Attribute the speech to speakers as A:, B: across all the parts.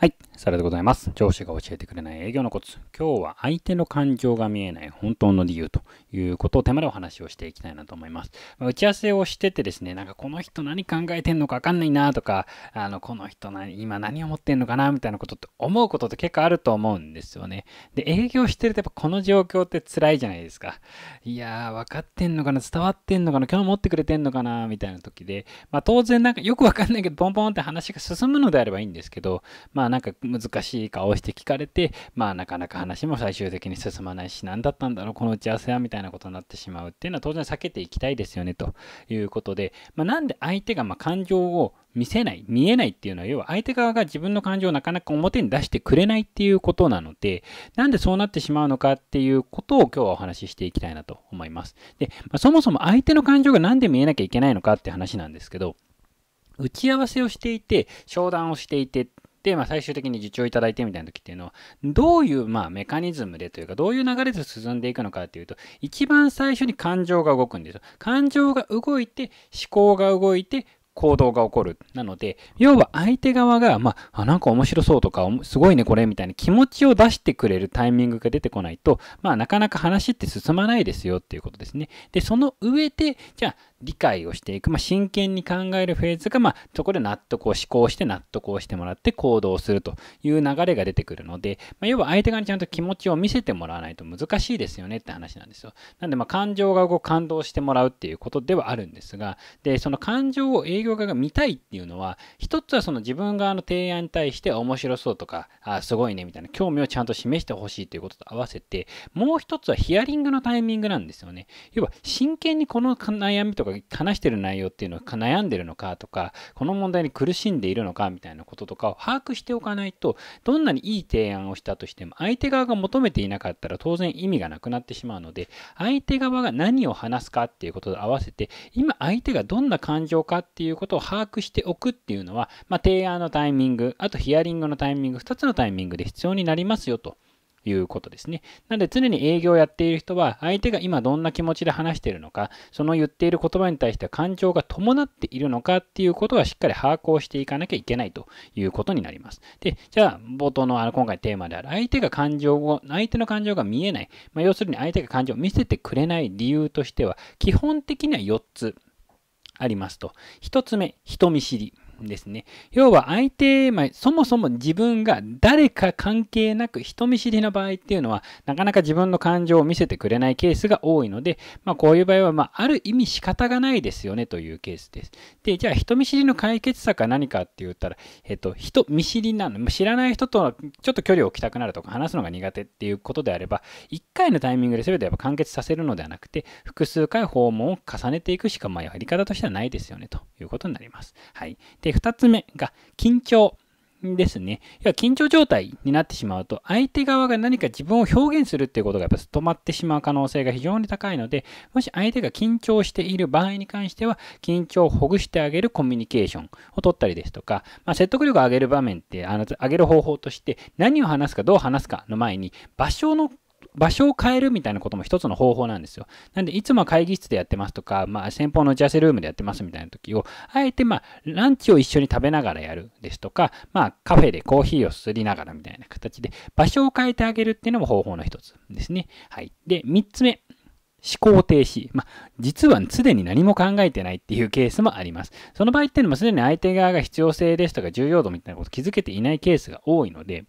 A: はい。サラでございます。上司が教えてくれない営業のコツ。今日は相手の感情が見えない本当の理由ということを手前でお話をしていきたいなと思います。打ち合わせをしててですね、なんかこの人何考えてんのかわかんないなとか、あの、この人何、今何を持ってんのかなみたいなことって思うことって結構あると思うんですよね。で、営業してるとやっぱこの状況って辛いじゃないですか。いやー、かってんのかな伝わってんのかな今日持ってくれてんのかなみたいな時で、まあ当然なんかよくわかんないけど、ポンポンって話が進むのであればいいんですけど、まあなんか難しい顔をして聞かれて、まあなかなか話も最終的に進まないし、何だったんだろう、この打ち合わせはみたいなことになってしまうっていうのは当然避けていきたいですよねということで、まあ、なんで相手がま感情を見せない、見えないっていうのは、要は相手側が自分の感情をなかなか表に出してくれないっていうことなので、なんでそうなってしまうのかっていうことを今日はお話ししていきたいなと思います。で、まあ、そもそも相手の感情が何で見えなきゃいけないのかって話なんですけど、打ち合わせをしていて、商談をしていて、、まあ、最終的に受注いただいてみたいな時っていうのは、どういう、まあ、メカニズムでというか、どういう流れで進んでいくのかっていうと、一番最初に感情が動くんですよ。感情が動いて、思考が動いて、行動が起こる。なので、要は相手側が、まあ、なんか面白そうとか、すごいね、これみたいな気持ちを出してくれるタイミングが出てこないと、まあ、なかなか話って進まないですよっていうことですね。で、その上で、じゃあ、理解をしていく、まあ、真剣に考えるフェーズが、まあ、そこで納得を、思考して納得をしてもらって行動するという流れが出てくるので、まあ、要は相手側にちゃんと気持ちを見せてもらわないと難しいですよねって話なんですよ。なんで、まあ、感情が動く、感動してもらうっていうことではあるんですが、で、その感情を永営業家が見たいっていうのは、一つはその自分側の提案に対して面白そうとか、あすごいねみたいな興味をちゃんと示してほしいということと合わせて、もう一つはヒアリングのタイミングなんですよね。要は真剣にこの悩みとか話してる内容っていうのは悩んでるのかとか、この問題に苦しんでいるのかみたいなこととかを把握しておかないと、どんなにいい提案をしたとしても、相手側が求めていなかったら当然意味がなくなってしまうので、相手側が何を話すかっていうことと合わせて、今相手がどんな感情かっていういうことを把握しておくっていうのは、まあ、提案のタイミング、あとヒアリングのタイミング、2つのタイミングで必要になりますよと。いうことですね。なので常に営業をやっている人は相手が今どんな気持ちで話しているのか、その言っている言葉に対して感情が伴っているのかっていうことはしっかり把握をしていかなきゃいけないということになります。で、じゃあ冒頭のあの今回テーマである相手が感情を、相手の感情が見えない、まあ、要するに相手が感情を見せてくれない理由としては基本的には4つありますと。一つ目、人見知り。ですね。要は相手、まあ、そもそも自分が誰か関係なく人見知りの場合っていうのは、なかなか自分の感情を見せてくれないケースが多いので、まあ、こういう場合は、まあ、ある意味仕方がないですよねというケースです。で、じゃあ人見知りの解決策は何かって言ったら、えっと、人見知りなの、知らない人とちょっと距離を置きたくなるとか、話すのが苦手っていうことであれば、1回のタイミングで全てやっぱ完結させるのではなくて、複数回訪問を重ねていくしか、まあ、やり方としてはないですよねということになります。はい。でで、2つ目が緊張。ですね。要は緊張状態になってしまうと、相手側が何か自分を表現するっていうことがやっぱ止まってしまう可能性が非常に高いので、もし相手が緊張している場合に関しては、緊張をほぐしてあげるコミュニケーションを取ったりですとか、まあ、説得力を上げる場面って、あの上げる方法として、何を話すかどう話すかの前に、場所の場所を変えるみたいなことも一つの方法なんですよ。なんで、いつも会議室でやってますとか、まあ、先方の打ち合わせルームでやってますみたいな時を、あえて、まあ、ランチを一緒に食べながらやるですとか、まあ、カフェでコーヒーをすすりながらみたいな形で、場所を変えてあげるっていうのも方法の一つですね。はい。で、三つ目。思考停止。まあ、実は常に何も考えてないっていうケースもあります。その場合っていうのもすでに相手側が必要性ですとか重要度みたいなこと気づけていないケースが多いので、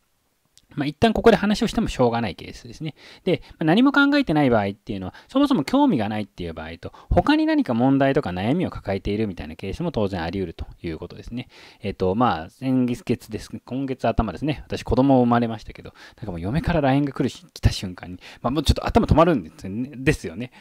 A: まあ、一旦ここで話をしてもしょうがないケースですね。で、まあ、何も考えてない場合っていうのは、そもそも興味がないっていう場合と、他に何か問題とか悩みを抱えているみたいなケースも当然あり得るということですね。えっ、ー、と、まあ、先月です、今月頭ですね。私、子供を生まれましたけど、なんかもう嫁から LINE が来るし、来た瞬間に、まあ、もうちょっと頭止まるんですよね。ですよね。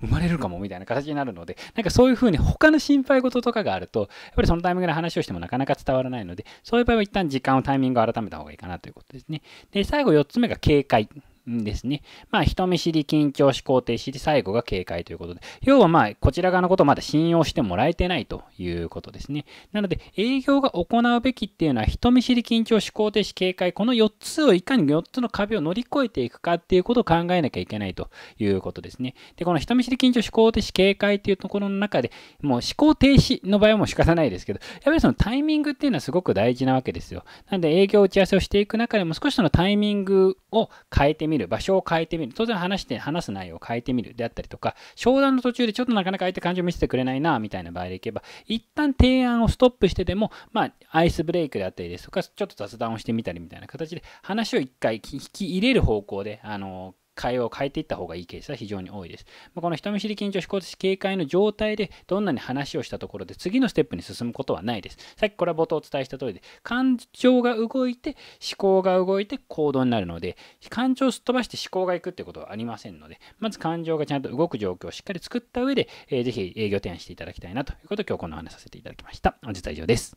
A: 生まれるかもみたいな形になるので、なんかそういうふうに他の心配事とかがあると、やっぱりそのタイミングで話をしてもなかなか伝わらないので、そういう場合は一旦時間を、タイミングを改めた方がいいかなということですね。で、最後4つ目が警戒。ですね。まあ、人見知り、緊張、思考停止で、最後が警戒ということで。要はまあ、こちら側のことをまだ信用してもらえてないということですね。なので、営業が行うべきっていうのは、人見知り、緊張、思考停止、警戒、この4つをいかに4つの壁を乗り越えていくかっていうことを考えなきゃいけないということですね。で、この人見知り、緊張、思考停止、警戒っていうところの中で、もう思考停止の場合はもう仕方ないですけど、やっぱりそのタイミングっていうのはすごく大事なわけですよ。なので、営業打ち合わせをしていく中でも少しそのタイミングを変えてみる。る、場所を変えてみる、当然話して、話す内容を変えてみるであったりとか、商談の途中でちょっとなかなか相手感情を見せてくれないな、みたいな場合でいけば、一旦提案をストップしてでも、まあ、アイスブレイクであったりですとか、ちょっと雑談をしてみたりみたいな形で、話を一回聞き入れる方向で、あの、会話を変えていった方がいいケースは非常に多いです。まこの人見知り緊張思考し警戒の状態でどんなに話をしたところで次のステップに進むことはないです。さっきこれは冒頭お伝えした通りで感情が動いて思考が動いて行動になるので感情をすっ飛ばして思考がいくってことはありませんのでまず感情がちゃんと動く状況をしっかり作った上で、えー、ぜひ営業提案していただきたいなということを今日この話させていただきました。本日は以上です。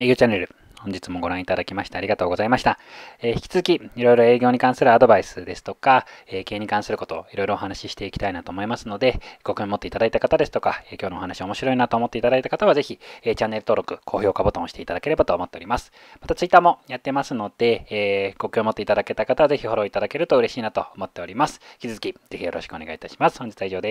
A: 営業チャンネル本日もご覧いただきましてありがとうございました。えー、引き続き、いろいろ営業に関するアドバイスですとか、えー、経営に関すること、をいろいろお話ししていきたいなと思いますので、ご興味持っていただいた方ですとか、えー、今日のお話面白いなと思っていただいた方は、ぜひ、えチャンネル登録、高評価ボタンを押していただければと思っております。また、ツイッターもやってますので、えご興味持っていただけた方は、ぜひフォローいただけると嬉しいなと思っております。引き続き、ぜひよろしくお願いいたします。本日は以上です。